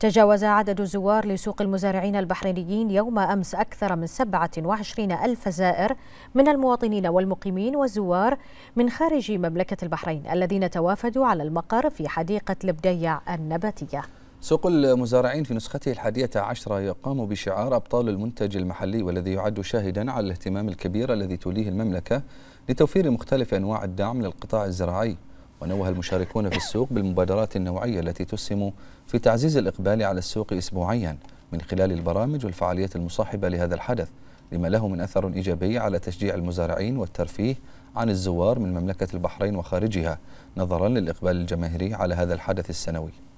تجاوز عدد الزوار لسوق المزارعين البحرينيين يوم أمس أكثر من 27 ألف زائر من المواطنين والمقيمين والزوار من خارج مملكة البحرين الذين توافدوا على المقر في حديقة البديع النباتية سوق المزارعين في نسخته الحادية عشرة يقام بشعار أبطال المنتج المحلي والذي يعد شاهدا على الاهتمام الكبير الذي توليه المملكة لتوفير مختلف أنواع الدعم للقطاع الزراعي ونوه المشاركون في السوق بالمبادرات النوعية التي تسهم في تعزيز الإقبال على السوق أسبوعيا من خلال البرامج والفعاليات المصاحبة لهذا الحدث لما له من أثر إيجابي على تشجيع المزارعين والترفيه عن الزوار من مملكة البحرين وخارجها نظرا للإقبال الجماهيري على هذا الحدث السنوي